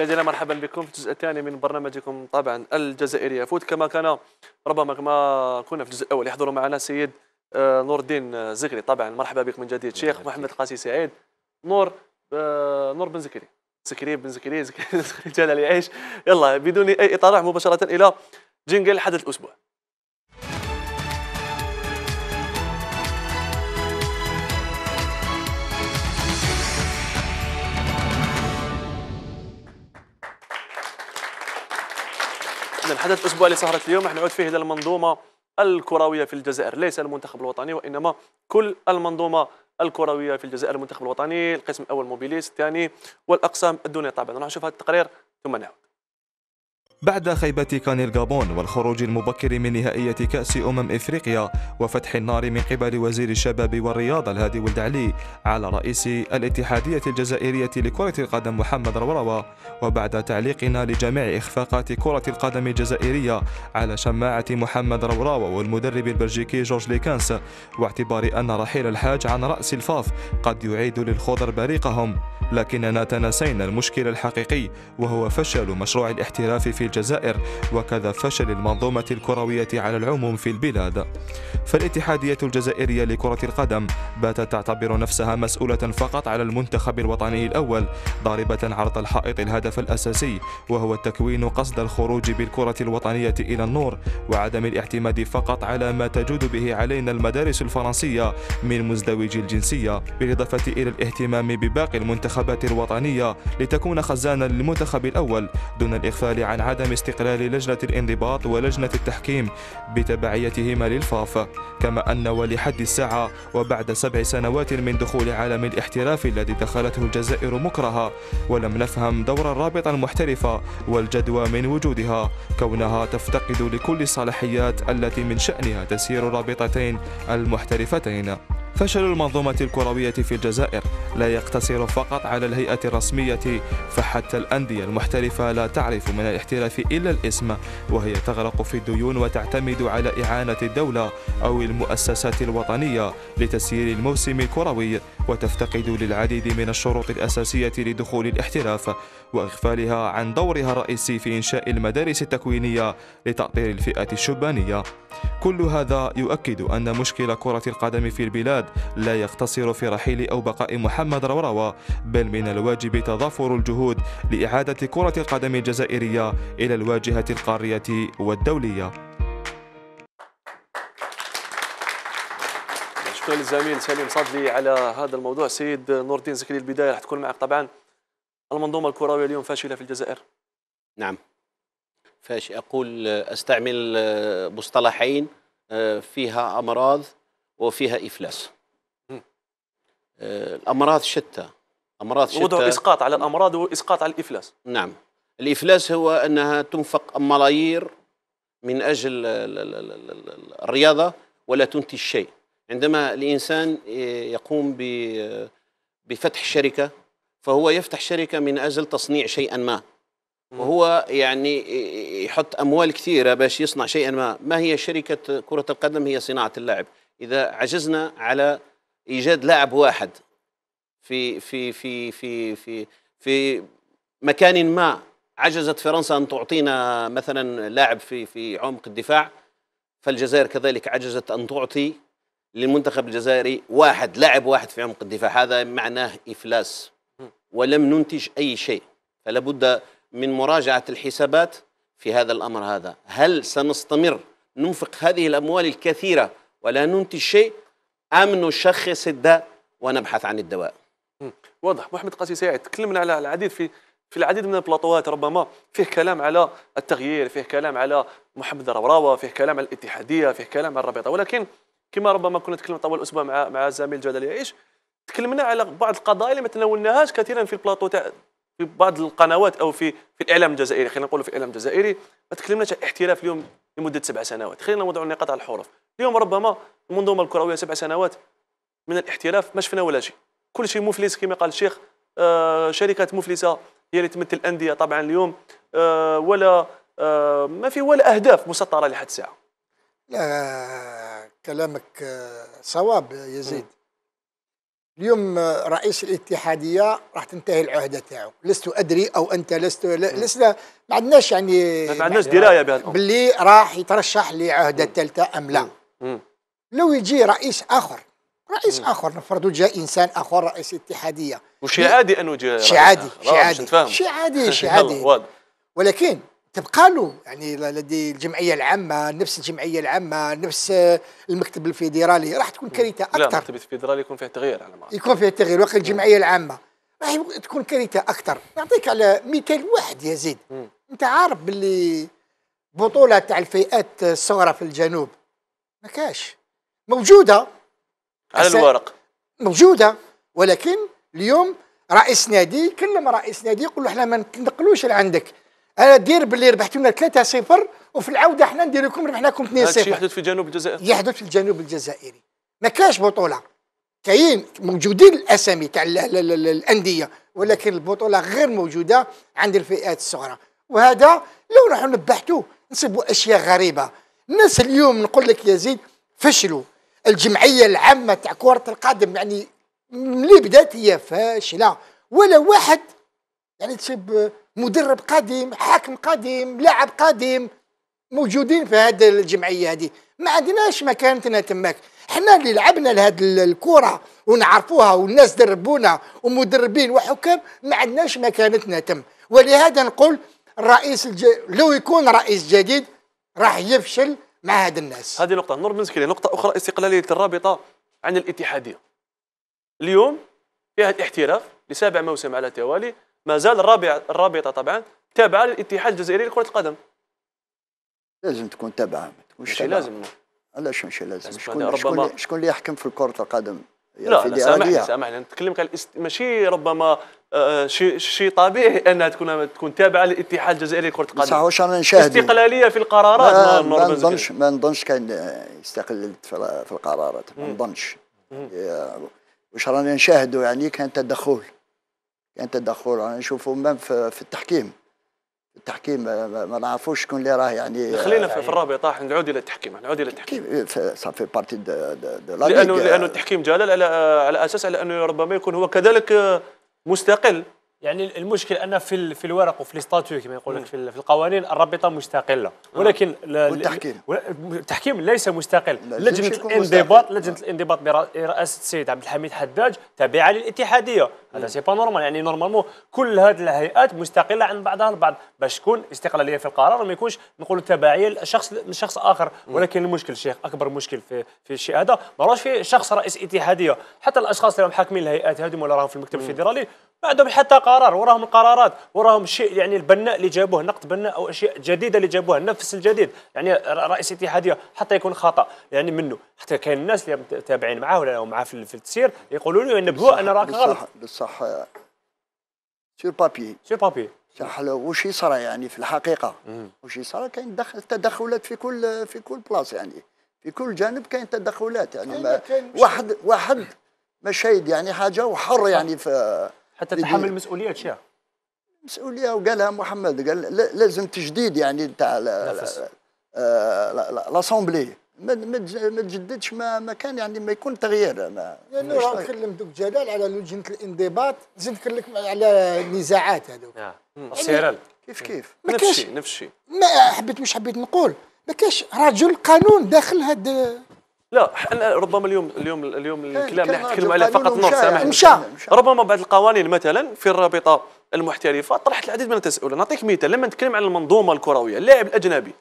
مشاهدينا مرحبا بكم في الجزء الثاني من برنامجكم طبعا الجزائرية فوت كما كان ربما كما كنا في الجزء الأول يحضر معنا سيد آه، نور الدين آه، زكري طبعا مرحبا بك من جديد شيخ محمد قاسي سعيد نور آه، نور بن زكري زكري بن زكري زكري جلال يعيش يلا بدون أي إطراح مباشرة إلى جنجل حدث الأسبوع الحدث الاسبوعي اللي سهرت اليوم راح نعود فيه الى المنظومه الكرويه في الجزائر ليس المنتخب الوطني وانما كل المنظومه الكرويه في الجزائر المنتخب الوطني القسم الاول موبيليس الثاني والاقسام الدنيا طبعا راح نشوف هذا التقرير ثم نعود بعد خيبة كان الغابون والخروج المبكر من نهائية كأس أمم إفريقيا وفتح النار من قبل وزير الشباب والرياضة الهادي ولد علي على رئيس الاتحادية الجزائرية لكرة القدم محمد روروا وبعد تعليقنا لجميع إخفاقات كرة القدم الجزائرية على شماعة محمد روراوا والمدرب البلجيكي جورج ليكانس واعتبار أن رحيل الحاج عن رأس الفاف قد يعيد للخضر بريقهم لكننا تناسينا المشكل الحقيقي وهو فشل مشروع الاحتراف في الجزائر وكذا فشل المنظومة الكروية على العموم في البلاد فالاتحادية الجزائرية لكرة القدم باتت تعتبر نفسها مسؤولة فقط على المنتخب الوطني الأول ضاربة عرض الحائط الهدف الأساسي وهو التكوين قصد الخروج بالكرة الوطنية إلى النور وعدم الاعتماد فقط على ما تجود به علينا المدارس الفرنسية من مزدوجي الجنسية بالإضافة إلى الاهتمام بباقي المنتخبات الوطنية لتكون خزانا للمنتخب الأول دون الإغفال عن عدد عدم استقلال لجنة الانضباط ولجنة التحكيم بتبعيتهما للفاف كما أن ولحد الساعة وبعد سبع سنوات من دخول عالم الاحتراف الذي دخلته الجزائر مكرها ولم نفهم دور الرابطة المحترفة والجدوى من وجودها كونها تفتقد لكل الصلاحيات التي من شأنها تسير رابطتين المحترفتين فشل المنظومة الكروية في الجزائر لا يقتصر فقط على الهيئة الرسمية فحتى الأندية المحترفة لا تعرف من الاحتراف إلا الاسم وهي تغرق في الديون وتعتمد على إعانة الدولة أو المؤسسات الوطنية لتسيير الموسم الكروي وتفتقد للعديد من الشروط الأساسية لدخول الاحتراف وإغفالها عن دورها الرئيسي في إنشاء المدارس التكوينية لتأطير الفئة الشبانية كل هذا يؤكد أن مشكل كرة القدم في البلاد لا يقتصر في رحيل أو بقاء محمد روروا بل من الواجب تضافر الجهود لإعادة كرة القدم الجزائرية إلى الواجهة القارية والدولية شكرا للزميل سليم صدلي على هذا الموضوع سيد نور الدين زكري البداية راح تكون معك طبعا المنظومة الكروية اليوم فاشلة في الجزائر نعم فاش أقول أستعمل آه، مصطلحين آه، فيها أمراض وفيها إفلاس آه، الأمراض شتى أمراض شتى وضع إسقاط على الأمراض وإسقاط على الإفلاس نعم الإفلاس هو أنها تنفق ملايير من أجل الرياضة ولا تنتج شيء عندما الإنسان يقوم بفتح شركة فهو يفتح شركة من أجل تصنيع شيئا ما وهو يعني يحط اموال كثيره باش يصنع شيئا ما ما هي شركه كره القدم هي صناعه اللاعب اذا عجزنا على ايجاد لاعب واحد في في في في في في مكان ما عجزت فرنسا ان تعطينا مثلا لاعب في في عمق الدفاع فالجزائر كذلك عجزت ان تعطي للمنتخب الجزائري واحد لاعب واحد في عمق الدفاع هذا معناه افلاس ولم ننتج اي شيء فلابد من مراجعة الحسابات في هذا الأمر هذا هل سنستمر ننفق هذه الأموال الكثيرة ولا ننتج شيء أم نشخص الداء ونبحث عن الدواء واضح محمد قاسي ساعد تكلمنا على العديد في في العديد من البلاطوات ربما فيه كلام على التغيير فيه كلام على محمد الربراوه فيه كلام على الاتحاديه فيه كلام على الرابطه ولكن كما ربما كنا نتكلم طوال اسبوع مع مع زميل جلال يعيش تكلمنا على بعض القضايا اللي ما تناولناهاش كثيرا في البلاطو تاع في بعض القنوات او في في الاعلام الجزائري خلينا نقولوا في الاعلام الجزائري ما تكلمناش عن احتراف اليوم لمده سبع سنوات خلينا نوضعوا النقاط على الحروف اليوم ربما المنظومه الكرويه سبع سنوات من الاحتراف ما شفنا ولا شيء كل شيء مفلس كما قال الشيخ آه، شركات مفلسه هي اللي تمثل الانديه طبعا اليوم آه، ولا آه، ما في ولا اهداف مسطره لحد الساعه لا كلامك صواب يا اليوم رئيس الاتحاديه راح تنتهي العهده تاعو لست ادري او انت لست لسنا ما عندناش يعني ما عندناش يعني درايه بهذا باللي راح يترشح لعهده ثالثه ام لا مم. لو يجي رئيس اخر رئيس مم. اخر نفرضوا جاء انسان اخر رئيس اتحاديه وشي عادي انه جاء شي عادي شي عادي شي عادي شي عادي ولكن تبقى له يعني لدي الجمعيه العامه نفس الجمعيه العامه نفس آه، المكتب الفيدرالي راح تكون كارثه اكثر لا المكتب الفيدرالي يكون فيه تغيير على ما يكون فيه تغيير وقت الجمعيه العامه راح تكون كارثه اكثر نعطيك على مثال واحد يا زيد م. انت عارف باللي بطوله تاع الفئات الصغرى في الجنوب ما كاش موجوده على الورق موجوده ولكن اليوم رئيس نادي كلم رئيس نادي يقول له احنا ما نتنقلوش لعندك انا دير باللي ربحتوا لنا 3-0 وفي العوده حنا ندير لكم ربحنا لكم 2-0 هذا يحدث في جنوب الجزائر يحدث في الجنوب الجزائري ما كاش بطوله كاين موجودين الاسامي تاع الانديه ولكن البطوله غير موجوده عند الفئات الصغرى وهذا لو نروحوا نبحثوا نصيبوا اشياء غريبه الناس اليوم نقول لك يا زيد فشلوا الجمعيه العامه تاع كره القدم يعني ملي بدات هي فاشله ولا واحد يعني تصيب مدرب قديم حاكم قديم لاعب قديم موجودين في هذه الجمعيه هذه ما عندناش مكانتنا تماك حنا اللي لعبنا لهذه الكره ونعرفوها والناس دربونا ومدربين وحكام ما عندناش مكانتنا تم ولهذا نقول الرئيس الج... لو يكون رئيس جديد راح يفشل مع هاد الناس هذه نقطه نور منسكلي نقطه اخرى استقلاليه الرابطه عن الاتحاديه اليوم فيها الاحتراف لسابع موسم على التوالي ما زال الرابع الرابطه طبعا تابعه للاتحاد الجزائري لكره القدم لازم تكون تابعه ما تكونش ماشي لازم علاش ماشي لازم شكون شكون, شكون اللي يحكم في كره القدم لا لا سامحني سامحني نتكلمك على ماشي ربما آه شيء شيء طبيعي انها تكون تكون تابعه للاتحاد الجزائري لكره القدم صح واش رانا نشاهد استقلاليه في القرارات ما, نظنش ما نظنش كان استقلاليه في القرارات ما نظنش واش رانا نشاهدوا يعني كان تدخل كان تدخل انا نشوفوا مام في التحكيم التحكيم ما نعرفوش شكون اللي راه يعني خلينا في, يعني في الرابطه طاح نعود الى التحكيم نعود الى التحكيم صافي بارتي دو لا لانه لانه التحكيم جلال على على اساس على انه ربما يكون هو كذلك مستقل يعني المشكل ان في في الورق وفي الاستاتيو كما يقول لك في, في القوانين الرابطه مستقله آه. ولكن والتحكيم التحكيم ليس مستقل لجنه الانضباط لجنه الانضباط برئاسه السيد عبد الحميد حداج تابعه للاتحاديه هذا سي با نورمال يعني نورمالمون كل هذه الهيئات مستقله عن بعضها البعض باش تكون استقلاليه في القرار وما يكونش نقولوا تبعيه لشخص لشخص اخر ولكن المشكل الشيخ اكبر مشكل في في الشيء هذا ما راهوش في شخص رئيس اتحاديه حتى الاشخاص اللي راهم حاكمين الهيئات هذوما ولا راهم في المكتب الفيدرالي ما عندهم حتى قرار وراهم القرارات وراهم شيء يعني البناء اللي جابوه نقد بناء او اشياء جديده اللي جابوها النفس الجديد يعني رئيس الاتحاديه حتى يكون خطا يعني منه حتى كاين الناس اللي متابعين معاه ولا معاه في التسير يقولوا له انبهوا ان راك غلط بصح بصح سير بابي سير بابي واش يصرى يعني في الحقيقه واش يصرى كاين تدخلات في كل في كل بلاصه يعني في كل جانب كاين تدخلات يعني ما واحد واحد ما شايد يعني حاجه وحر يعني في حتى تحمل مسؤوليه شيخ مسؤوليه وقالها محمد قال لازم تجديد يعني تاع لاسومبلي ما ما تجددش ما ما كان يعني ما يكون تغيير ما لانه يعني راه نكلم دوك جلال على لجنه الانضباط زيد نكلم على النزاعات هذوك آه. يعني سيرال كيف كيف نفس الشيء نفس الشيء ما حبيت مش حبيت نقول ما كاش رجل قانون داخل هذا لا احنا ربما اليوم اليوم اليوم إيه، الكلام اللي نتكلم عليه فقط نور سامح مشى ربما بعض القوانين مثلا في الرابطه المحترفه طرحت العديد من التساؤلات نعطيك مثال لما نتكلم على المنظومه الكرويه اللاعب الاجنبي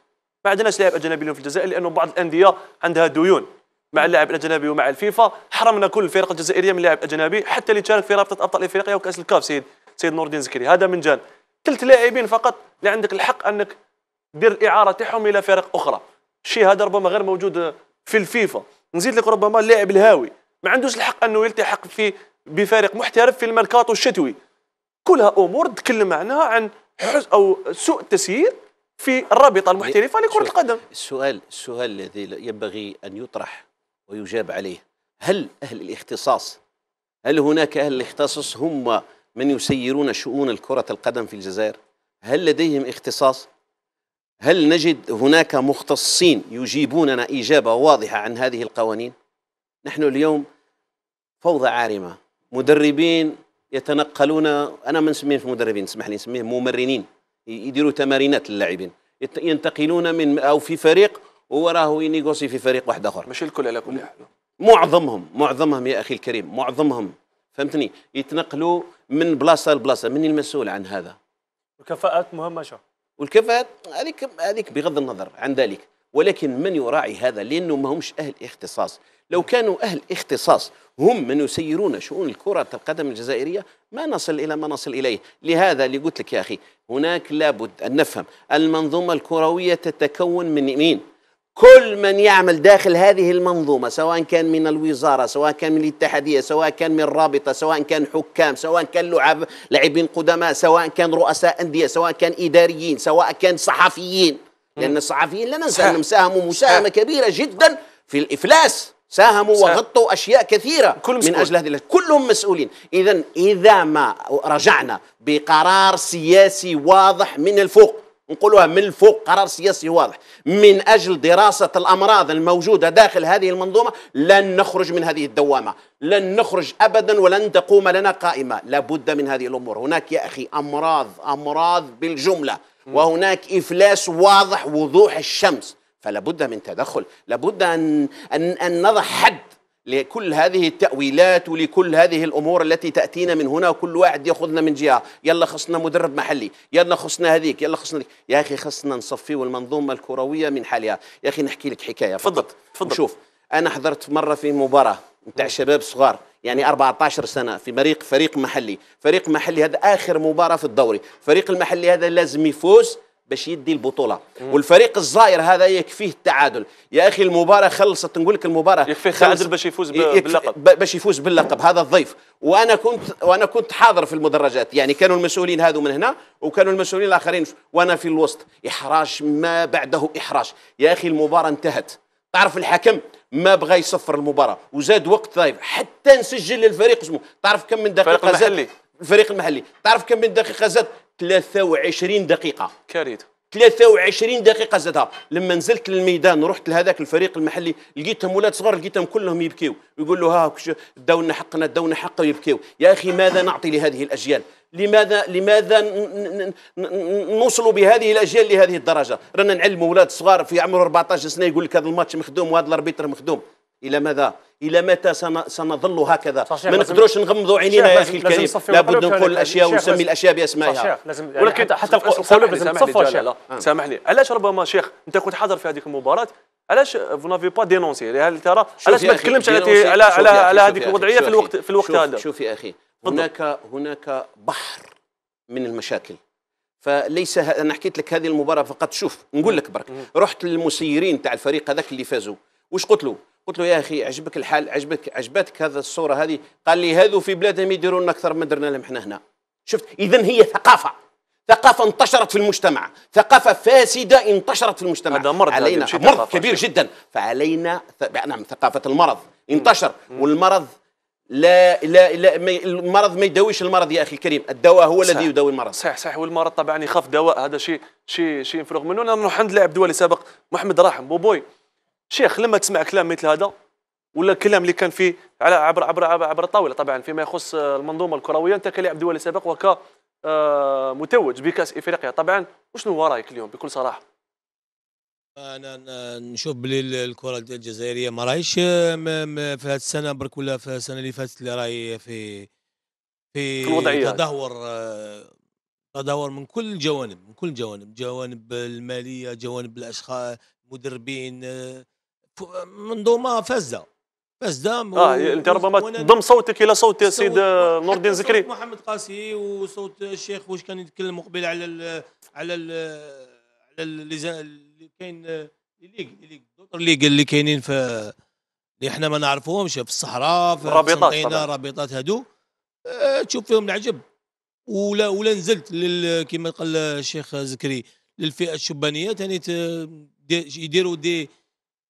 ما عندناش لاعب اجنبي اليوم في الجزائر لانه بعض الانديه عندها ديون مع اللاعب الاجنبي ومع الفيفا حرمنا كل الفرق الجزائريه من لاعب اجنبي حتى اللي تشارك في رابطه ابطال افريقيا وكاس الكاف سيد سيد نور الدين زكري هذا من جان ثلاث لاعبين فقط اللي عندك الحق انك دير الاعاره تاعهم الى فرق اخرى الشيء هذا ربما غير موجود في الفيفا نزيد لك ربما اللاعب الهاوي ما عندوش الحق انه يلتحق في بفارق محترف في الميركاتو الشتوي كلها امور تكلم عنها عن حز او سوء تسيير في الرابطه المحترفه لكره القدم السؤال السؤال الذي ينبغي ان يطرح ويجاب عليه هل اهل الاختصاص هل هناك اهل الاختصاص هم من يسيرون شؤون كره القدم في الجزائر هل لديهم اختصاص هل نجد هناك مختصين يجيبوننا إجابة واضحة عن هذه القوانين؟ نحن اليوم فوضى عارمة مدربين يتنقلون أنا ما نسميهمش مدربين اسمح لي نسميهم ممرنين يديروا تمارينات للاعبين ينتقلون من أو في فريق وراه ينيغوسي في فريق واحد آخر مش الكل على كل حال معظمهم معظمهم يا أخي الكريم معظمهم فهمتني يتنقلوا من بلاصة لبلاصة من المسؤول عن هذا الكفاءات مهمشة والكفاءات هذيك هذيك بغض النظر عن ذلك ولكن من يراعي هذا لانه ما همش اهل اختصاص لو كانوا اهل اختصاص هم من يسيرون شؤون الكره القدم الجزائريه ما نصل الى ما نصل اليه لهذا اللي قلت لك يا اخي هناك لابد ان نفهم المنظومه الكرويه تتكون من مين كل من يعمل داخل هذه المنظومة سواء كان من الوزارة سواء كان من الاتحادية سواء كان من الرابطة سواء كان حكام سواء كان لعب لاعبين قدماء سواء كان رؤساء أندية سواء كان إداريين سواء كان صحفيين لأن الصحفيين لا ننسى أنهم ساهموا مساهمة كبيرة جدا في الإفلاس ساهموا وغطوا أشياء كثيرة كل من أجل هذه كلهم مسؤولين إذا إذا ما رجعنا بقرار سياسي واضح من الفوق نقولوها من الفوق قرار سياسي واضح من أجل دراسة الأمراض الموجودة داخل هذه المنظومة لن نخرج من هذه الدوامة لن نخرج أبدا ولن تقوم لنا قائمة لابد من هذه الأمور هناك يا أخي أمراض أمراض بالجملة وهناك إفلاس واضح وضوح الشمس فلابد من تدخل لابد أن, أن, أن نضع حد لكل هذه التأويلات ولكل هذه الأمور التي تأتينا من هنا وكل واحد يأخذنا من جهة يلا خصنا مدرب محلي يلا خصنا هذيك يلا خصنا يا أخي خصنا نصفي المنظومة الكروية من حالها يا أخي نحكي لك حكاية تفضل تفضل شوف أنا حضرت مرة في مباراة نتاع شباب صغار يعني 14 سنه في فريق فريق محلي فريق محلي هذا اخر مباراه في الدوري فريق المحلي هذا لازم يفوز باش يدي البطوله مم. والفريق الزائر هذا يكفيه التعادل يا اخي المباراه خلصت نقول لك المباراه يكفيه خالد باش يفوز باللقب باش يفوز باللقب هذا الضيف وانا كنت وانا كنت حاضر في المدرجات يعني كانوا المسؤولين هذو من هنا وكانوا المسؤولين الاخرين وانا في الوسط احراج ما بعده احراج يا اخي المباراه انتهت تعرف الحكم ما بغى يصفر المباراه وزاد وقت ضايف حتى نسجل للفريق اسمه تعرف كم من دقيقه زاد الفريق المحلي تعرف كم من دقيقه زاد 23 دقيقه كارثه 23 دقيقه زادها لما نزلت للميدان رحت لهذاك الفريق المحلي لقيتهم ولاد صغار لقيتهم كلهم يبكيو يقولوا ها داو لنا حقنا داو لنا حقه يبكيو يا اخي ماذا نعطي لهذه الاجيال لماذا لماذا نوصل بهذه الاجيال لهذه الدرجه رانا نعلموا ولاد صغار في عمر 14 سنه يقول لك هذا الماتش مخدوم وهذا الاربيتر مخدوم الى ماذا الى متى سنظل هكذا ما نقدروش نغمضوا عينينا يا اخي الكريم لابد نقول الاشياء ونسمي الاشياء باسمائها لازم يعني ولكن حتى القلوب لازم تصفى شيخ سامحني علاش ربما شيخ انت كنت حاضر في هذيك المباراه علاش فو نافي با دينونسي هل ترى علاش ما تكلمش على على على, على هذيك الوضعيه في الوقت في الوقت هذا شوف يا اخي هناك هناك بحر من المشاكل فليس انا حكيت لك هذه المباراه فقط شوف نقول لك برك رحت للمسيرين تاع الفريق هذاك اللي فازوا واش قلت له قلت له يا اخي عجبك الحال عجبك عجبتك هذا الصوره هذه قال لي هذو في بلادهم يديرون اكثر من درنا لهم احنا هنا شفت اذا هي ثقافه ثقافة انتشرت في المجتمع ثقافة فاسدة انتشرت في المجتمع هذا مرض علينا مرض كبير جدا فعلينا نعم ثقافة المرض انتشر والمرض لا لا لا المرض ما يداويش المرض يا اخي الكريم الدواء هو الذي يداوي المرض صحيح صحيح والمرض طبعا يخاف دواء هذا شيء شيء شيء نفرغ منه انا نروح عند لاعب دولي سابق محمد راحم بوبوي شيخ لما تسمع كلام مثل هذا ولا الكلام اللي كان فيه على عبر عبر عبر, عبر الطاوله طبعا فيما يخص المنظومه الكرويه انت كلاعب دولي سابق وك آه، متوج بكاس افريقيا طبعا وشنو هو رايك اليوم بكل صراحه؟ انا نشوف بلي الكره الجزائريه ما راهيش آه، في هذه السنه برك ولا في السنه اللي فاتت اللي راهي في في, تدهور آه، تدهور من كل الجوانب من كل الجوانب جوانب الماليه جوانب الاشخاص المدربين منظومه فزه بزدام اه يعني انت ربما تضم صوتك الى صوت السيد نور الدين زكري محمد قاسي وصوت الشيخ واش كان يتكلم قبيل على الـ على الـ على اللي كاين الليغ الليغ اللي اللي كاينين في اللي احنا ما نعرفوهمش في الصحراء في الرابطات رابطات هادو آه، تشوف فيهم العجب ولا ولا نزلت كما قال الشيخ زكري للفئه الشبانيه ثاني يديروا دي, دي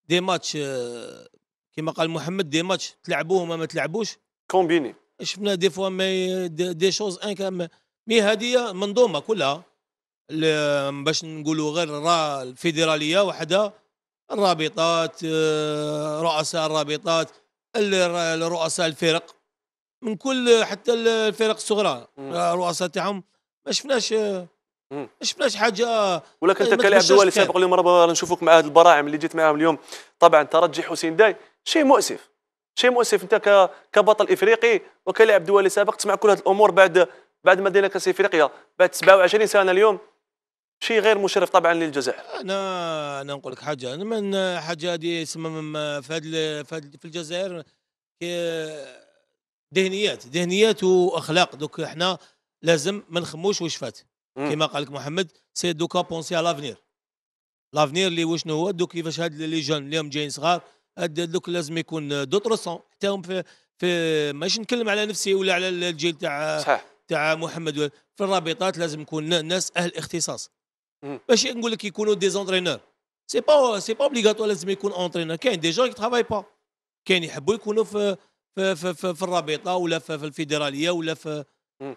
دي ماتش آه، كما قال محمد دي ماتش تلعبوهم ما تلعبوش كومبيني شفنا دي فوا مي دي, شوز ان مي هذه منظومه كلها باش نقولوا غير را الفيدراليه وحدها الرابطات آه، رؤساء الرابطات رؤساء الفرق من كل حتى الفرق الصغرى الرؤساء آه، تاعهم ما شفناش ما شفناش حاجه ولكن انت كلاعب دولي سابق اليوم راه نشوفوك مع هاد البراعم اللي جيت معاهم اليوم طبعا ترجي حسين داي شيء مؤسف شيء مؤسف انت كبطل افريقي وكلاعب دولي سابق تسمع كل هاد الامور بعد بعد ما دينا كاس افريقيا بعد 27 سنه اليوم شيء غير مشرف طبعا للجزائر انا انا نقول لك حاجه انا من حاجه هذه في هاد في الجزائر ذهنيات ذهنيات واخلاق دوك احنا لازم ما نخموش واش فات كما قال لك محمد سي دوكا بونسي على لافنير لافنير اللي وشنو هو دوك كيفاش هاد لي جون اليوم جايين صغار دوك لازم يكون دوطر سون حتى هم في في ماش نتكلم على نفسي ولا على الجيل تاع تاع محمد في الرابطات لازم يكون ناس اهل اختصاص باش نقول لك يكونوا دي زونترينور سي با سي با اوبليغاتوار لازم يكون اونترينور كاين دي جون كي با كاين يحبوا يكونوا في في في, في, في الرابطه ولا في, في الفيدراليه ولا في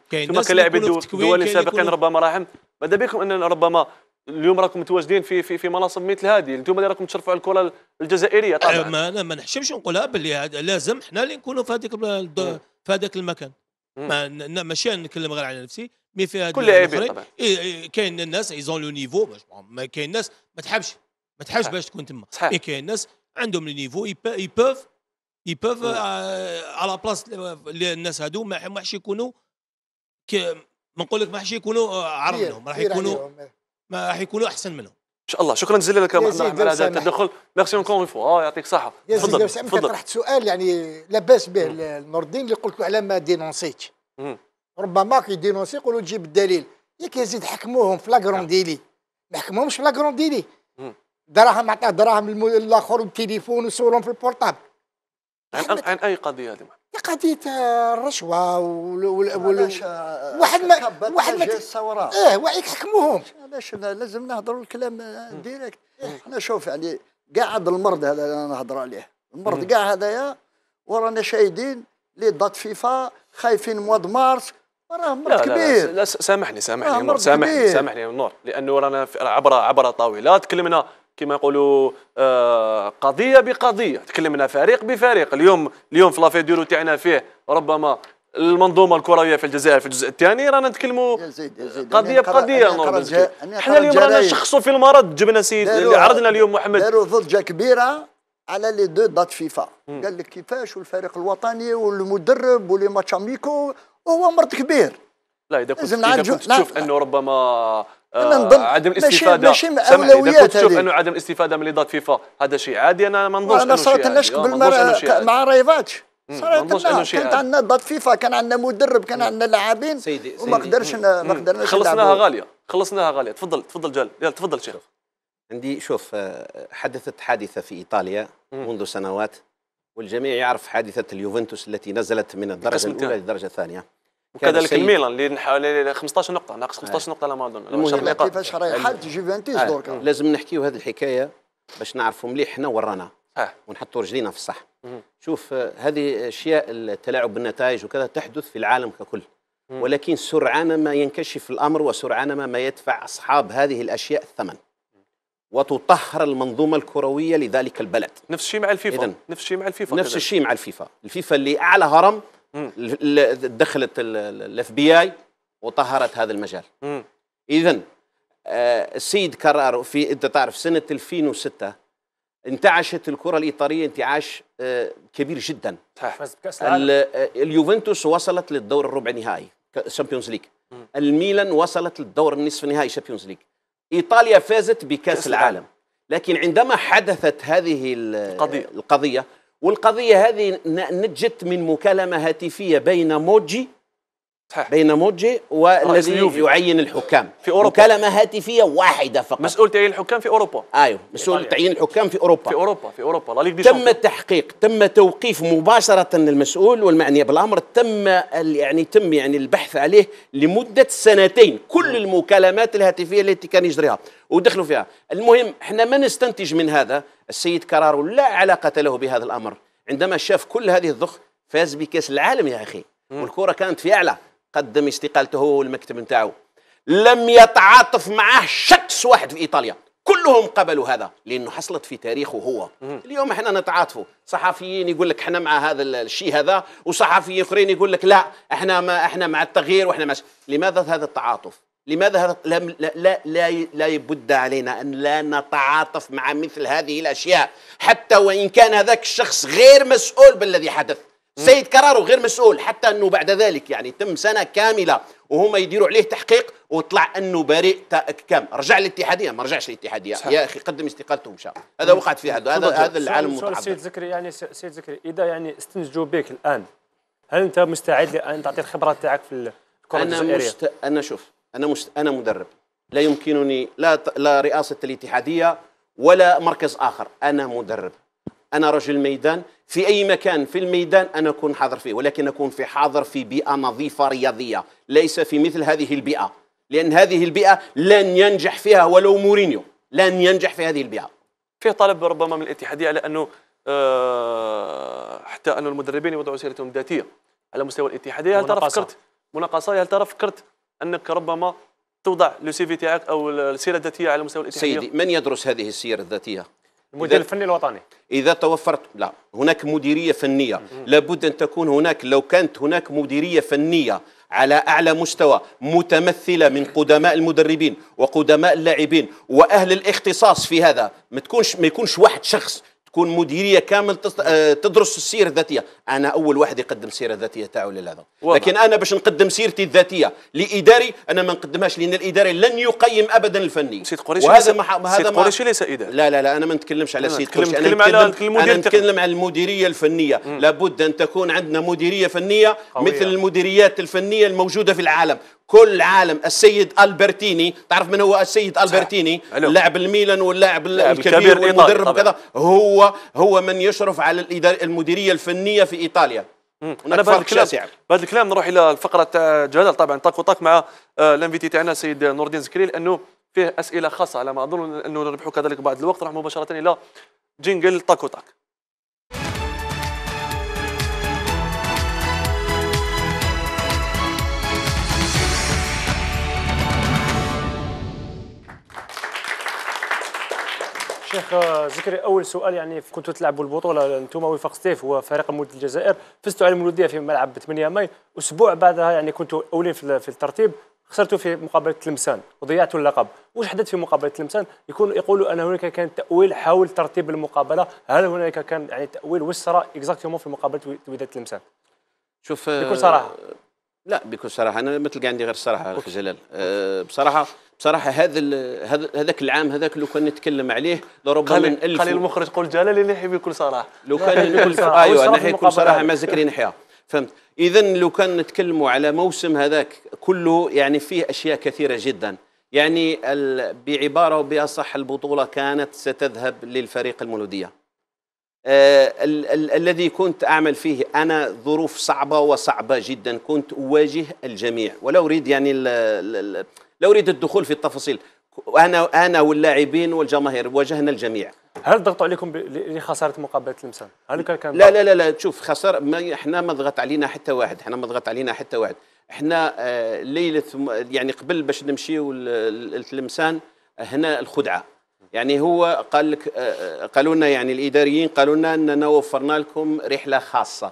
كاين ناس كلاعبين دولي سابقين ربما راهم ماذا بكم ان ربما اليوم راكم متواجدين في في في مناصب مثل هذه انتم اللي راكم تشرفوا على الكره الجزائريه طبعا أه، ما انا ما نحشمش نقولها باللي لازم حنا اللي نكونوا في هذيك في هذاك المكان ما ماشي نتكلم غير على نفسي مي في هذا كل لاعبين طبعا كاين الناس ايزون لو نيفو ما كاين الناس ما تحبش ما تحبش باش تكون تما مي كاين الناس عندهم لو نيفو يبوف يبوف على بلاص الناس هادو ما حش يكونوا بنقول لك ما راح يكونوا منهم راح يكونوا ما راح يكونوا احسن منهم ان شاء الله شكرا جزيلا لك محمد على هذا التدخل ميرسي اونكور فوا اه يعطيك الصحه تفضل تفضل طرحت سؤال يعني لاباس به نور الدين اللي قلت له على ما دينونسيتش ربما كي دينونسي يقولوا تجيب الدليل ياك يزيد حكموهم في لاكرون ديلي ما حكموهمش في لاكرون ديلي دراهم عطاه دراهم الاخر والتليفون وصورهم في البورتابل عن اي قضيه هذه قضيه الرشوه وال وال آه، واحد ما واحد ما اه اه ويحكموهم علاش لازم نهضروا الكلام آه، ديريكت احنا شوف يعني قاعد المرض هذا اللي انا نهضر عليه المرض قاع هذايا ورانا شايدين لي دات فيفا خايفين مواد مارس راه مرض لا كبير لا, لا, لا سامحني سامحني سامحني سامحني النور لانه رانا عبر عبر طاولات تكلمنا كما يقولوا آه، قضيه بقضيه تكلمنا فريق بفريق اليوم اليوم في لافي ديرو تاعنا فيه ربما المنظومه الكرويه في الجزائر في الجزء الثاني رانا نتكلموا قضيه بقضيه حنا اليوم رانا نشخصوا في المرض جبنا سيد اللي عرضنا اليوم محمد داروا ضجه كبيره على لي دو دات فيفا قال لك كيفاش والفريق الوطني والمدرب ولي ماتش اميكو وهو مرض كبير لا اذا كنت, إذا كنت تشوف انه ربما انا آه عدم الاستفاده ماشي ماشي اولويات تشوف انه عدم الاستفاده من اضافه فيفا هذا شيء عادي انا ما نظنش انا صارت لناش قبل ما مع رايفاتش صراحه كانت عندنا اضافه فيفا كان عندنا مدرب كان عندنا لاعبين سيدي وما قدرش ما قدرناش خلصناها غاليه خلصناها غاليه تفضل تفضل جل يلا تفضل شيخ عندي شوف آه، حدثت حادثه في ايطاليا منذ سنوات والجميع يعرف حادثه اليوفنتوس التي نزلت من الدرجه الاولى للدرجه الثانيه وكذلك الميلان اللي حوالي 15 نقطه ناقص 15 آه. نقطه لا ما اظن المهم كيفاش رايح حالت أيوة. جوفنتوس آه. دورك لازم نحكيو هذه الحكايه باش نعرفوا مليح حنا ورانا آه. ونحطوا رجلينا في الصح شوف هذه اشياء التلاعب بالنتائج وكذا تحدث في العالم ككل ولكن سرعان ما ينكشف الامر وسرعان ما, ما يدفع اصحاب هذه الاشياء الثمن وتطهر المنظومه الكرويه لذلك البلد نفس الشيء مع الفيفا إذن نفس الشيء مع الفيفا نفس الشيء مع الفيفا الفيفا اللي اعلى هرم دخلت الاف بي اي وطهرت هذا المجال اذا آه، السيد كرار في انت تعرف سنه 2006 انتعشت الكره الايطاليه انتعاش آه، كبير جدا فاز بكاس العالم آه، اليوفنتوس وصلت للدور الربع نهائي شامبيونز ليج الميلان وصلت للدور النصف النهائي شامبيونز ليج ايطاليا فازت بكاس العالم لكن عندما حدثت هذه القضيه, القضية والقضيه هذه نتجت من مكالمه هاتفيه بين موجي بين موجي والذي آه، يعين الحكام في اوروبا مكالمه هاتفيه واحده فقط مسؤول تعيين الحكام في اوروبا ايوه مسؤول تعيين الحكام في اوروبا في اوروبا في اوروبا لا ليغ تم التحقيق تم توقيف مباشره المسؤول والمعني بالامر تم يعني تم يعني البحث عليه لمده سنتين كل المكالمات الهاتفيه التي كان يجريها ودخلوا فيها المهم احنا ما نستنتج من هذا السيد كرار لا علاقه له بهذا الامر عندما شاف كل هذه الضخ فاز بكاس العالم يا اخي والكره كانت في اعلى قدم استقالته هو والمكتب نتاعو لم يتعاطف معاه شخص واحد في ايطاليا كلهم قبلوا هذا لانه حصلت في تاريخه هو اليوم احنا نتعاطفوا صحفيين يقول لك احنا مع هذا الشيء هذا وصحفيين اخرين يقول لك لا احنا ما احنا مع التغيير واحنا مش لماذا هذا التعاطف لماذا هذا لا لا لا لا يبد علينا ان لا نتعاطف مع مثل هذه الاشياء حتى وان كان هذاك الشخص غير مسؤول بالذي حدث سيد كرارو غير مسؤول حتى انه بعد ذلك يعني تم سنه كامله وهم يديروا عليه تحقيق وطلع انه بريء كم رجع للاتحاديه ما رجعش للاتحاديه يا اخي قدم استقالته ومشى هذا وقعت فيه هذا هذا, هذا العالم متعبد سيد زكري يعني سيد زكري اذا يعني استنجدوا بك الان هل انت مستعد لان تعطي الخبره تاعك في الكره انا مست... انا شوف انا مست... انا مدرب لا يمكنني لا لا رئاسه الاتحاديه ولا مركز اخر انا مدرب أنا رجل ميدان في أي مكان في الميدان أنا أكون حاضر فيه ولكن أكون في حاضر في بيئة نظيفة رياضية ليس في مثل هذه البيئة لأن هذه البيئة لن ينجح فيها ولو مورينيو لن ينجح في هذه البيئة فيه طلب ربما من الاتحادية على أنه آه، حتى أن المدربين يوضعوا سيرتهم الذاتية على مستوى الاتحادية هل ترى فكرت مناقصة هل ترى فكرت أنك ربما توضع لو سي في تاعك او السيره الذاتيه على مستوى الاتحاديه سيدي من يدرس هذه السيره الذاتيه المدير الفني الوطني اذا توفرت لا هناك مديريه فنيه لابد ان تكون هناك لو كانت هناك مديريه فنيه على اعلى مستوى متمثله من قدماء المدربين وقدماء اللاعبين واهل الاختصاص في هذا ما تكونش ما يكونش واحد شخص تكون مديريه كامل آه، تدرس السيره الذاتيه انا اول واحد يقدم السيره الذاتيه تاعو لهذا لكن انا باش نقدم سيرتي الذاتيه لاداري انا ما نقدمهاش لان الاداري لن يقيم ابدا الفني سيد قريشي وهذا ما هذا سيد قريشي ليس اداري لا لا لا انا ما نتكلمش على سيد قريشي انا نتكلم على نتكلم على المديريه الفنيه لابد ان تكون عندنا مديريه فنيه قوية. مثل المديريات الفنيه الموجوده في العالم كل عالم السيد البرتيني تعرف من هو السيد البرتيني أه، لاعب الميلان واللاعب الكبير والمدرب وكذا هو هو من يشرف على المديريه الفنيه في ايطاليا انا بعد الكلام بهذا الكلام نروح الى الفقره تاع آه، جدل طبعا طاق وطاق مع آه، الانفيتي تاعنا السيد نور الدين زكري لانه فيه اسئله خاصه على ما اظن انه نربحوا كذلك بعد الوقت راح مباشره الى جينجل طاك وطاك شيخ آه، ذكري اول سؤال يعني كنتوا تلعبوا البطوله انتم آه، وفاق ستيف هو فريق مولود الجزائر فزتوا على المولوديه في ملعب 8 ماي اسبوع بعدها يعني كنتوا اولين في الترتيب خسرتوا في مقابله تلمسان وضيعتوا اللقب واش حدث في مقابله تلمسان يكون يقولوا ان هناك كان تاويل حول ترتيب المقابله هل هناك كان يعني تاويل واش صرا اكزاكتومون في مقابله وداد تلمسان شوف آه، بكل صراحه لا بكل صراحه انا مثل كاع عندي غير الصراحه اخي جلال أه بصراحه بصراحه هذا هذاك العام هذاك لو كان نتكلم عليه لربما من الف قال المخرج قول جلال يحب يكون صراحه لو كان نقول ايوه نحيي بكل صراحه ما زكري نحيا فهمت اذا لو كان نتكلموا على موسم هذاك كله يعني فيه اشياء كثيره جدا يعني بعباره وباصح البطوله كانت ستذهب للفريق المولوديه آه الذي كنت أعمل فيه أنا ظروف صعبة وصعبة جدا كنت أواجه الجميع ولا أريد يعني الـ الـ لا أريد الدخول في التفاصيل أنا أنا واللاعبين والجماهير واجهنا الجميع هل ضغطوا عليكم لخساره مقابله تلمسان؟ هل كان لا لا لا لا شوف خساره ما احنا ما ضغط علينا حتى واحد، احنا ما ضغط علينا حتى واحد، احنا آه، ليله يعني قبل باش نمشيو لتلمسان هنا الخدعه يعني هو قال لك آه، آه، قالوا لنا يعني الاداريين قالوا لنا اننا وفرنا لكم رحله خاصه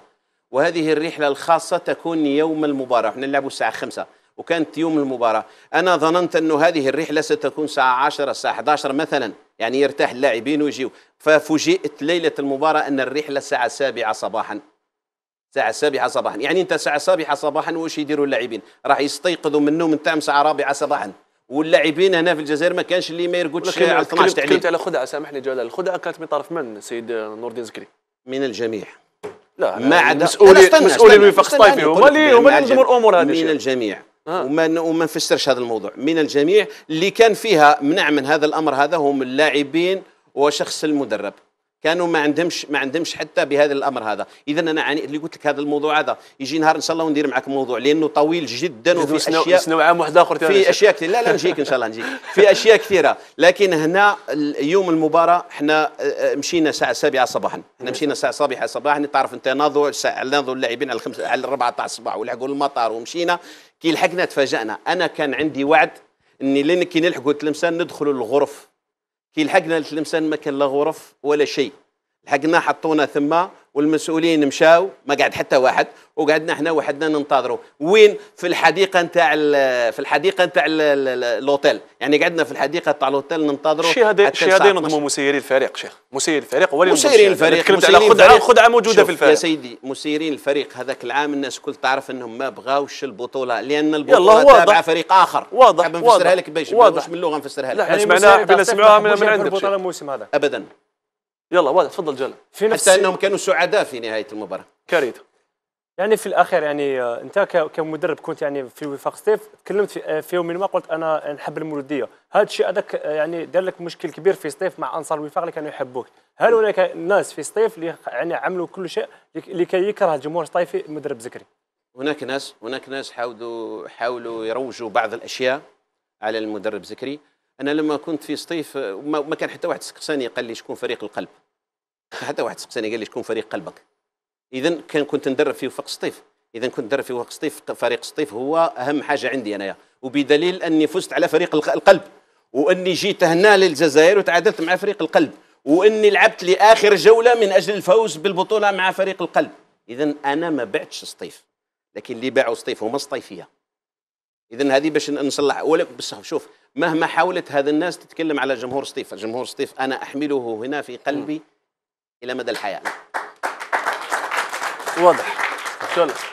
وهذه الرحله الخاصه تكون يوم المباراه، احنا نلعبوا الساعه 5 وكانت يوم المباراة أنا ظننت أنه هذه الرحلة ستكون ساعة 10 الساعة 11 مثلا يعني يرتاح اللاعبين ويجيوا ففوجئت ليلة المباراة أن الرحلة الساعة 7 صباحا الساعة 7 صباحا يعني أنت الساعة 7 صباحا واش يديروا اللاعبين راح يستيقظوا من النوم نتاعهم الساعة 4 صباحا واللاعبين هنا في الجزائر ما كانش اللي ما يرقدش على 12 تعليم كنت على خدعة سامحني جلال الخدعة كانت من طرف من سيد نور الدين زكري من الجميع لا ما عدا مسؤولين مسؤولين الوفاق الطائفي هما اللي هما اللي الامور هذه من الجميع آه. وما وما نفسرش هذا الموضوع من الجميع اللي كان فيها منع من هذا الامر هذا هم اللاعبين وشخص المدرب كانوا ما عندهمش ما عندهمش حتى بهذا الامر هذا اذا انا عني اللي قلت لك هذا الموضوع هذا يجي نهار ان شاء الله وندير معك موضوع لانه طويل جدا وفي اشياء نسناو عام واحد اخر في اشياء كثيره لا لا نجيك ان شاء الله نجيك في اشياء كثيره لكن هنا يوم المباراه احنا آه، آه، مشينا الساعه 7 صباحا احنا إيه. مشينا الساعه 7 صباحا تعرف انت ناضوا ناضوا اللاعبين على الخمسة على 4 تاع الصباح ولحقوا المطار ومشينا كي لحقنا تفاجأنا انا كان عندي وعد اني لين كي نلحقوا تلمسان ندخلوا الغرف كي لحقنا تلمسان ما كان لا غرف ولا شيء لحقنا حطونا ثما والمسؤولين مشاو ما قعد حتى واحد وقعدنا احنا وحدنا ننتظروا وين في الحديقه نتاع في الحديقه نتاع الاوتيل يعني قعدنا في الحديقه نتاع الاوتيل ننتظروا شي هذا شي هذا ينظموا مسيرين الفريق شيخ مسير الفريق هو اللي مسيرين يعني الفريق تكلمت على خدعه خدعه موجوده في الفريق يا سيدي مسيرين الفريق هذاك العام الناس الكل تعرف انهم ما بغاوش البطوله لان البطوله تابعه فريق اخر واضح نفسرها لك باش واضح من اللغه نفسرها لك لا احنا سمعناها سمعناها من عندك البطوله الموسم هذا ابدا يلا وائل تفضل جلال في نفس حتى انهم كانوا سعداء في نهايه المباراه كارثه يعني في الاخير يعني آه، انت كمدرب كنت يعني في وفاق ستيف تكلمت آه، في يوم ما قلت انا نحب المولوديه هذا الشيء هذاك آه، يعني دار لك مشكل كبير في ستيف مع انصار الوفاق اللي كانوا يحبوك هل هناك ناس في ستيف اللي يعني عملوا كل شيء لكي يكره الجمهور الصيفي مدرب زكري هناك ناس هناك ناس حاولوا حاولوا يروجوا بعض الاشياء على المدرب زكري انا لما كنت في سطيف ما كان حتى واحد سقساني قال لي شكون فريق القلب حتى واحد سقساني قال لي شكون فريق قلبك اذا كان كنت ندرب في وفق سطيف اذا كنت ندرب في وفق سطيف فريق سطيف هو اهم حاجه عندي انايا وبدليل اني فزت على فريق القلب واني جيت هنا للجزائر وتعادلت مع فريق القلب واني لعبت لاخر جوله من اجل الفوز بالبطوله مع فريق القلب اذا انا ما بعتش سطيف لكن اللي باعوا سطيف هما سطيفيه اذا هذه باش نصلح ولا بصح شوف مهما حاولت هذا الناس تتكلم على جمهور سطيف جمهور سطيف أنا أحمله هنا في قلبي م. إلى مدى الحياة واضح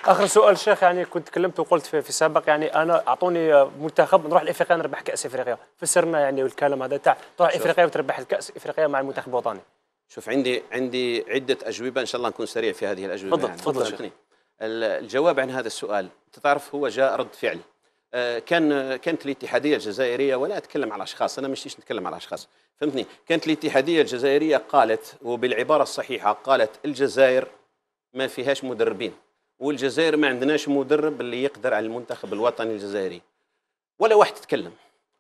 اخر سؤال شيخ يعني كنت تكلمت وقلت في, في سابق يعني انا اعطوني منتخب نروح لافريقيا نربح كاس افريقيا فسرنا يعني الكلام هذا تاع تروح افريقيا وتربح الكاس افريقيا مع المنتخب الوطني شوف عندي عندي عده اجوبه ان شاء الله نكون سريع في هذه الاجوبه تفضل يعني. تفضل الجواب عن هذا السؤال انت تعرف هو جاء رد فعل آه، كان كانت الاتحاديه الجزائريه ولا اتكلم على اشخاص انا مشيش نتكلم على اشخاص فهمتني كانت الاتحاديه الجزائريه قالت وبالعباره الصحيحه قالت الجزائر ما فيهاش مدربين والجزائر ما عندناش مدرب اللي يقدر على المنتخب الوطني الجزائري ولا واحد تكلم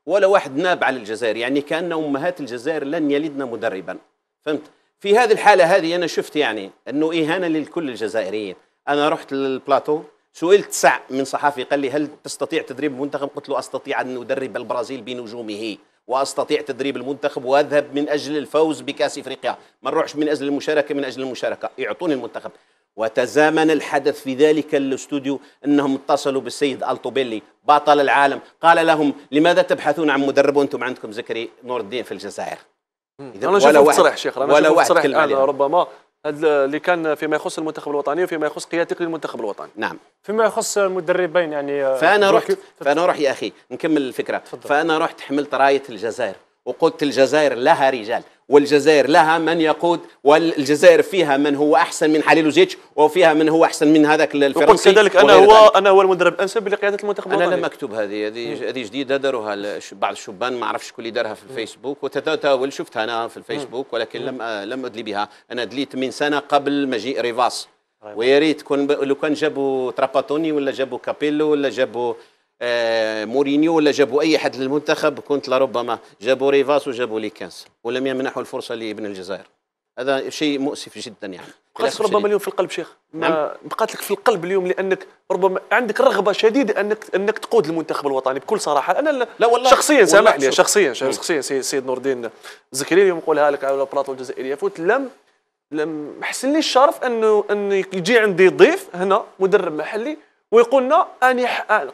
ولا واحد ناب على الجزائر يعني كان امهات الجزائر لن يلدن مدربا فهمت في هذه الحاله هذه انا شفت يعني انه اهانه للكل الجزائريين انا رحت للبلاطو سئلت سع من صحفي قال لي هل تستطيع تدريب المنتخب قلت له أستطيع أن أدرب البرازيل بنجومه واستطيع تدريب المنتخب واذهب من اجل الفوز بكاس افريقيا ما نروحش من اجل المشاركه من اجل المشاركه يعطوني المنتخب وتزامن الحدث في ذلك الاستوديو انهم اتصلوا بالسيد التوبيلي بطل العالم قال لهم لماذا تبحثون عن مدرب وانتم عندكم زكري نور الدين في الجزائر انا شفت صريح شيخ انا ولا شفت صريح ربما هذا اللي كان فيما يخص المنتخب الوطني وفيما يخص قيادتك للمنتخب الوطني نعم فيما يخص المدربين يعني آه، فانا رحت فانا رحت يا اخي نكمل الفكره تفضل. فانا رحت حملت رايه الجزائر وقلت الجزائر لها رجال والجزائر لها من يقود والجزائر فيها من هو احسن من حليلوزيتش وفيها من هو احسن من هذاك الفرنسي وقلت كذلك انا هو انا هو المدرب الانسب لقياده المنتخب انا لا مكتوب هذه هذه هذه جديده داروها بعض الشبان ما عرفش شكون اللي دارها في الفيسبوك وتتاول شفتها انا في الفيسبوك ولكن لم لم ادلي بها انا دليت من سنه قبل مجيء ريفاس ويا ريت لو كان جابوا تراباتوني ولا جابوا كابيلو ولا جابوا آه، مورينيو ولا جابوا اي حد للمنتخب كنت لربما جابوا ريفاس وجابوا ليكانس ولم يمنحوا الفرصه لابن الجزائر هذا شيء مؤسف جدا يعني بقات ربما اليوم في القلب شيخ ما نعم. بقات لك في القلب اليوم لانك ربما عندك رغبه شديده انك انك تقود المنتخب الوطني بكل صراحه انا لا والله شخصيا سامحني شخصيا شخصيا سيد نور الدين زكريا اليوم نقولها لك على البلاطو الجزائريه فوت لم لم حسن لي الشرف انه انه يجي عندي ضيف هنا مدرب محلي ويقولنا اني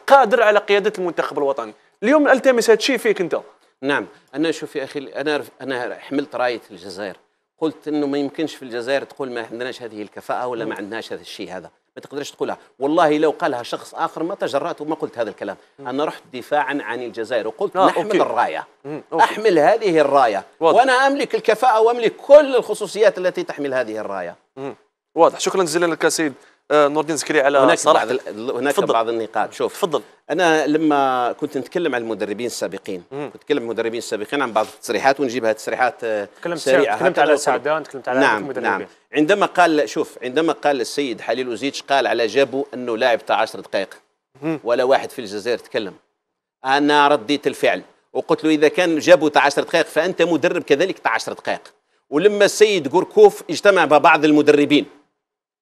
قادر على قياده المنتخب الوطني اليوم التمس هذا الشيء فيك انت نعم انا شوف يا اخي انا انا حملت رايه الجزائر قلت انه ما يمكنش في الجزائر تقول ما عندناش هذه الكفاءه ولا ما عندناش هذا الشيء هذا ما تقدرش تقولها والله لو قالها شخص اخر ما تجرأت وما قلت هذا الكلام مم. انا رحت دفاعا عن الجزائر وقلت آه نحمل أوكي. الرايه مم. أوكي. احمل هذه الرايه واضح. وانا املك الكفاءه واملك كل الخصوصيات التي تحمل هذه الرايه مم. واضح شكرا جزيلا لك سيد آه، نور الدين زكريا على هناك صراحة. بعض هناك فضل. بعض النقاط شوف تفضل انا لما كنت نتكلم عن المدربين السابقين مم. كنت نتكلم عن المدربين السابقين عن بعض التصريحات ونجيبها تصريحات آه، تكلمت سريعه تكلمت على سعدان تكلمت على نعم, نعم. المدربين نعم عندما قال شوف عندما قال السيد حليل وزيتش قال على جابو انه لاعب تاع 10 دقائق ولا واحد في الجزائر تكلم انا رديت الفعل وقلت له اذا كان جابوا تاع 10 دقائق فانت مدرب كذلك تاع 10 دقائق ولما السيد غوركوف اجتمع مع بعض المدربين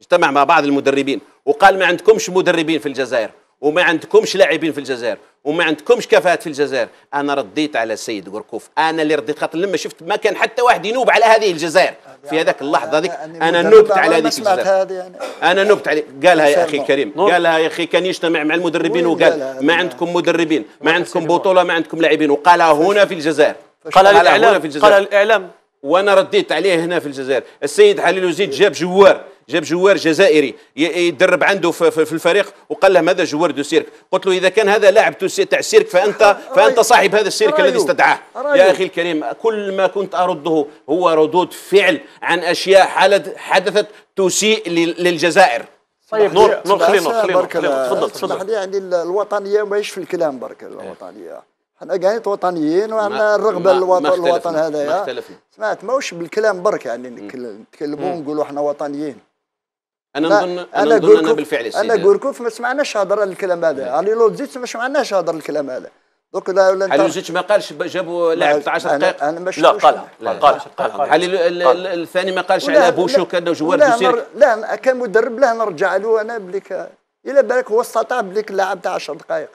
اجتمع مع بعض المدربين وقال ما عندكمش مدربين في الجزائر وما عندكمش لاعبين في الجزائر وما عندكمش كفاءات في الجزائر انا رديت على السيد قركوف انا اللي رديت خاطر لما شفت ما كان حتى واحد ينوب على هذه الجزائر في هذاك اللحظه هذيك يعني انا نبت على هذيك الجزائر يعني. انا نبت عليه قالها يا اخي الكريم قالها يا اخي كان يجتمع مع المدربين وقال ما عندكم مدربين ما عندكم بطوله ما عندكم لاعبين وقالها هنا في الجزائر قال الاعلام قال الاعلام وانا رديت عليه هنا في الجزائر السيد حليل وزيد جاب جوار جاب جوار جزائري يدرب عنده في الفريق وقال لهم هذا جوار دو سيرك قلت له اذا كان هذا لاعب تاع السيرك فانت فانت صاحب هذا السيرك الذي استدعاه يا اخي الكريم كل ما كنت ارده هو ردود فعل عن اشياء حدثت تسيء للجزائر طيب نور نور خلينا خلينا تفضل تفضل لي يعني الوطنيه ماهيش في الكلام برك إيه. الوطنيه احنا قاعدين وطنيين وعندنا الرغبه للوطن هذايا سمعت ماهوش بالكلام برك يعني نتكلموا نقولوا احنا وطنيين انا نظن انا نظن انا بالفعل السيد انا غوركوف ما سمعناش هضر الكلام هذا نعم. علي لوزيت ما سمعناش هضر الكلام هذا دوك لا ولا علي لوزيت ما قالش جابوا لاعب في 10 دقائق انا, أنا لا قال لا قال علي الثاني ما قالش على بوشو كان جوار بوسير لا كمدرب له نرجع له انا بليك الا بالك هو استطاع بليك اللاعب تاع 10 دقائق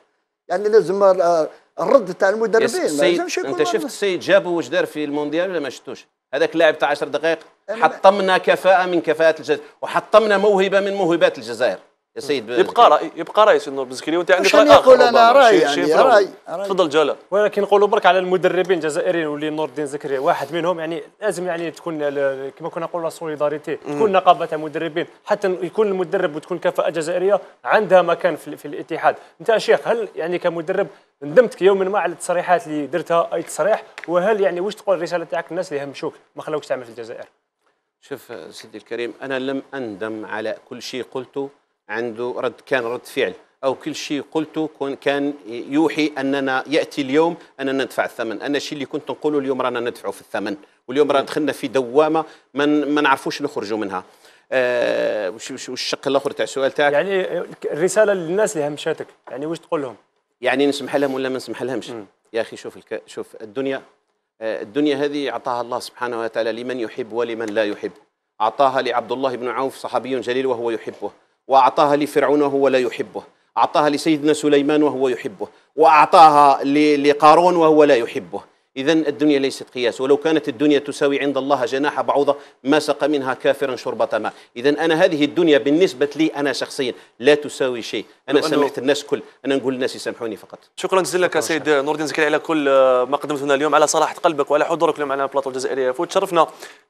يعني لازم آه، الرد تاع المدربين السيد انت شفت السيد جابو واش دار في المونديال ولا ما شفتوش هذاك اللاعب تاع 10 دقائق حطمنا كفاءة من كفاءات الجزائر وحطمنا موهبة من موهبات الجزائر يا سيد يبقى رأي يبقى رأي سي نور بزكري وانت عندك رأي آخر أنا رأي يعني رأي تفضل جلال ولكن نقولوا برك على المدربين الجزائريين واللي نور الدين زكريا واحد منهم يعني لازم يعني تكون كما كنا نقولوا سوليداريتي تكون نقابة مدربين حتى يكون المدرب وتكون كفاءة جزائرية عندها مكان في, في الاتحاد انت يا شيخ هل يعني كمدرب ندمت يوما ما على التصريحات اللي درتها اي تصريح وهل يعني واش تقول الرسالة تاعك للناس اللي همشوك ما خلاوكش تعمل في الجزائر شوف سيدي الكريم أنا لم أندم على كل شيء قلته عنده رد كان رد فعل أو كل شيء قلته كان يوحي أننا يأتي اليوم أننا ندفع الثمن أنا الشيء اللي كنت نقوله اليوم رانا ندفعه في الثمن واليوم رانا دخلنا في دوامة ما نعرفوش نخرجوا منها آه الشق الاخر تاع السؤال تاعك يعني الرساله آه، للناس اللي همشاتك يعني واش تقول لهم يعني نسمح لهم ولا ما نسمح لهمش يا اخي شوف الك... شوف الدنيا آه، الدنيا هذه أعطاها الله سبحانه وتعالى لمن يحب ولمن لا يحب أعطاها لعبد الله بن عوف صحابي جليل وهو يحبه وأعطاها لفرعون وهو لا يحبه أعطاها لسيدنا سليمان وهو يحبه وأعطاها لقارون وهو لا يحبه إذا الدنيا ليست قياس ولو كانت الدنيا تساوي عند الله جناح بعوضة ما سقى منها كافرا شربة ماء إذا أنا هذه الدنيا بالنسبة لي أنا شخصيا لا تساوي شيء أنا سامحت الناس كل أنا نقول للناس يسامحوني فقط شكرا جزيلا لك سيد نور الدين زكريا على كل ما قدمت لنا اليوم على صراحة قلبك وعلى حضورك اليوم على بلاطو الجزائرية وتشرفنا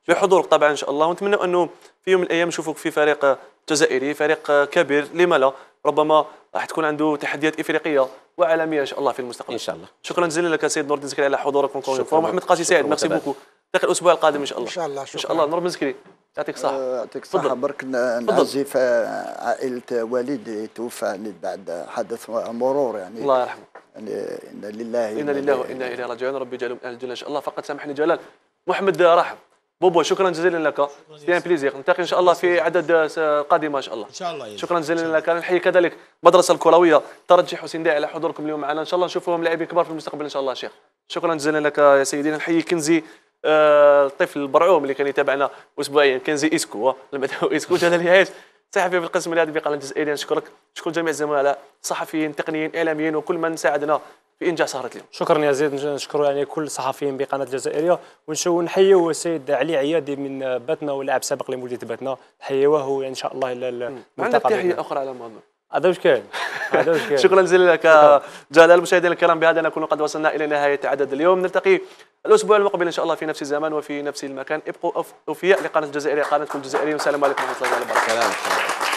بحضورك طبعا إن شاء الله ونتمنى أنه في يوم من الايام نشوفوك في فريق جزائري فريق كبير لما لا ربما راح تكون عنده تحديات افريقيه وعالميه ان شاء الله في المستقبل ان شاء الله شكرا جزيلا لك سيد نور الدين على حضورك ونكون محمد قاسي سعيد ميرسي بوكو تلقى الاسبوع القادم ان شاء الله ان شاء الله شكرا. ان شاء الله نور بن زكري يعطيك الصحه آه، يعطيك الصحه برك نعزي في آه، عائله والدي توفى يعني بعد حدث مرور يعني الله يرحمه يعني انا لله انا لله وانا اليه راجعون ربي يجعلهم اهل الجنه ان شاء الله فقط سامحني جلال محمد راح بوبو شكرا جزيلا لك ان بليزير نلتقي ان شاء الله في عدد آه، قادمه ان شاء الله ان شاء الله شكرا جزيلا لك نحيي كذلك المدرسه الكرويه ترجي حسين داعي على حضوركم اليوم معنا ان شاء الله نشوفهم لاعبين كبار في المستقبل ان شاء الله شيخ شكرا جزيلا لك يا سيدي نحيي كنزي الطفل آه، البرعوم اللي كان يتابعنا اسبوعيا كنزي اسكو المدعو آه، اسكو جانا الهياج صحفي في القسم الرياضي بقناه الجزائريه نشكرك نشكر جميع الزملاء الصحفيين التقنيين الاعلاميين وكل من ساعدنا في انجاز سهره اليوم. شكرا يا زيد نشكر يعني كل الصحفيين بقناه الجزائريه نحيوا السيد علي عيادي من باتنا ولاعب سابق لمولية باتنا نحييوه ان شاء الله الى عندك تحيه اخرى على ما هذا واش كاين هذا كاين شكرا جزيلا لك جلال المشاهدين الكرام بهذا نكون قد وصلنا الى نهايه عدد اليوم نلتقي الاسبوع المقبل ان شاء الله في نفس الزمان وفي نفس المكان ابقوا اوفياء لقناه الجزائريه قناتكم الجزائريه والسلام عليكم ورحمه الله وبركاته